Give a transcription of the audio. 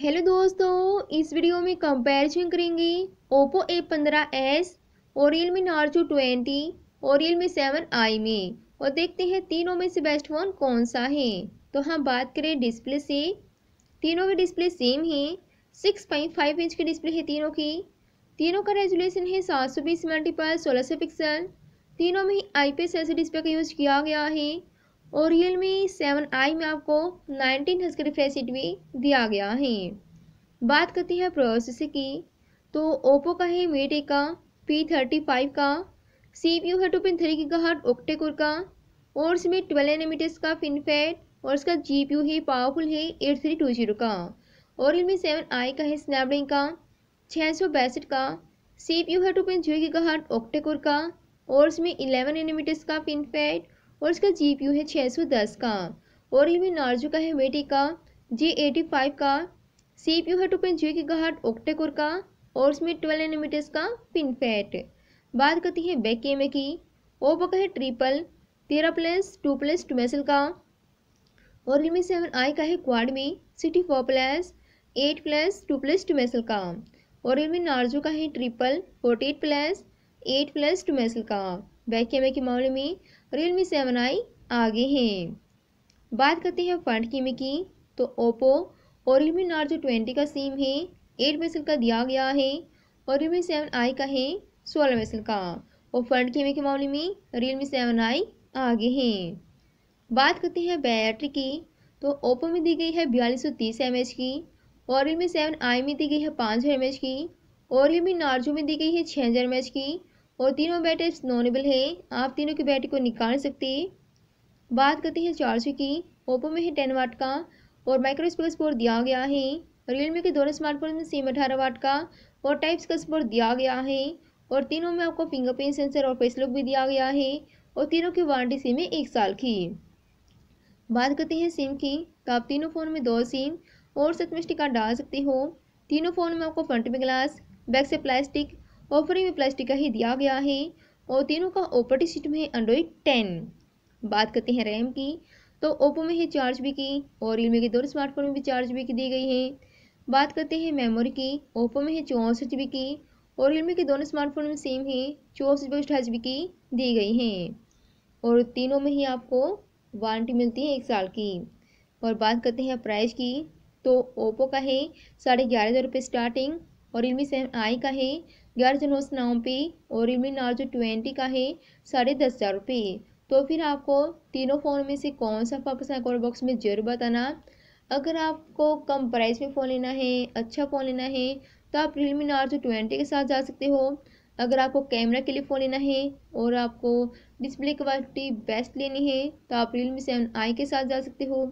hello दोस्तों इस video में कंपैरिजन करेंगे ओप्पो ए पंद्रह एस और रियल मी नार्जो ट्वेंटी और रियल मी सेवन आई में और देखते हैं तीनों में से बेस्ट फ़ोन कौन सा है तो हम बात करें डिस्प्ले से तीनों के डिस्प्ले सेम है सिक्स पॉइंट फाइव इंच की डिस्प्ले है तीनों की तीनों का रेजुलेशन है सात सौ बीस मल्टीपल सोलह सौ पिक्सल तीनों में ही I P S L C display का यूज़ किया गया है और रियल मी सेवन आई में आपको नाइनटीन हज के रिफ्रेश भी दिया गया है बात करते हैं प्रोसेस की तो ओप्पो का है मीटे का पी थर्टी फाइव का सी पी यू है टू पॉइंट थ्री की हट ओक्टेकोर का और इसमें ट्वेल्व एनमीटर्स का फिनफेट और इसका जी पी यू है पावरफुल है एट थ्री टू जीरो का और रियलमी सेवन आई का है स्नैपड्रैगन का छः सौ बैसठ का सी पी यू है टू पॉइंट जीरो की हट ओक्टेकोर का और इसमें इलेवन एनमीटर्स का फिनफेट और इसका जीपीयू है 610 का और ये नार्जो का है मेटी का जी एटी फाइव का सीपीयू है टू पॉइंट जी की गाहट ओक्टेकोर का और इसमें ट्वेल्व एनिमीटर्स का पिन फैट बात करती है बैक कैमरे की ओपो का है ट्रिपल तेरह प्लस टू प्लस टू का और इनमें सेवन आई का है क्वाडमी में सिटी four plus eight plus two plus two का और इनमें नार्जो का है triple forty eight plus eight plus two का बैक कैमरे के मामले में रियलमी सेवन आई आगे हैं बात करते हैं फ्रंट कीमे की तो ओप्पो और रियलमी नार्जो ट्वेंटी का सिम है एट मेसल का दिया गया है और रियलमी सेवन आई का है सोलह मेसल का और फ्रंट कीमे के मामले में रियलमी सेवन आई आगे हैं बात करते हैं बैटरी की तो ओप्पो में दी गई है बयालीस सौ तीस एम एच की और रियलमी सेवन आई में दी गई है पाँच हज़ार एम एच की और रियलमी नार्जो में दी गई है छः हज़ार एम एच की और तीनों बेटे नॉनेबल हैं आप तीनों के बेटे को निकाल सकते हैं बात करते हैं चार्ज की ओप्पो में है टेन वाट का और माइक्रो स्पीकर सपोर्ट दिया गया है रियलमी के दोनों स्मार्टफोन में सेम अठारह वाट का और टाइप्स का सपोर्ट दिया गया है और तीनों में आपको फिंगरप्रिंट सेंसर और फेस भी दिया गया है और तीनों की वारंटी सिम है एक साल की बात करते हैं सिम की तो आप तीनों फ़ोन में दो सिम और सतमिस्टिका डाल सकते हो तीनों फ़ोन में आपको फ्रंट में ग्लास बैक से प्लास्टिक ऑफरी में प्लास्टिक का ही दिया गया है और तीनों का ऑपरेटिव सिस्टम है एंड्रॉइड टेन बात करते हैं रैम की तो ओप्पो में है चार जी की और रियलमी के दोनों स्मार्टफोन में भी चार जी की दी गई है बात करते हैं मेमोरी की ओप्पो में है चौंसठ जी की और रियलमी के दोनों स्मार्टफोन में सेम है चौंसठ जी अठाईस जी की दी गई है और तीनों में ही आपको वारंटी मिलती है एक साल की और बात करते हैं प्राइस की तो ओप्पो का है साढ़े ग्यारह हज़ार रुपये स्टार्टिंग और इनमें सेम आई का है ग्यारह सौ नौ सौ नौ पे और इनमें नार जो ट्वेंटी का है साढ़े दस हज़ार रुपये तो फिर आपको तीनों फ़ोन में से कौन सा वापस है कॉल बॉक्स में ज़रूर बताना अगर आपको कम प्राइस में फ़ोन लेना है अच्छा फ़ोन लेना है तो आप रियलमी जो ट्वेंटी के साथ जा सकते हो अगर आपको कैमरा के लिए फ़ोन लेना है और आपको डिस्प्ले क्वालिटी बेस्ट लेनी है तो आप रियलमी सेवन आई के साथ जा सकते हो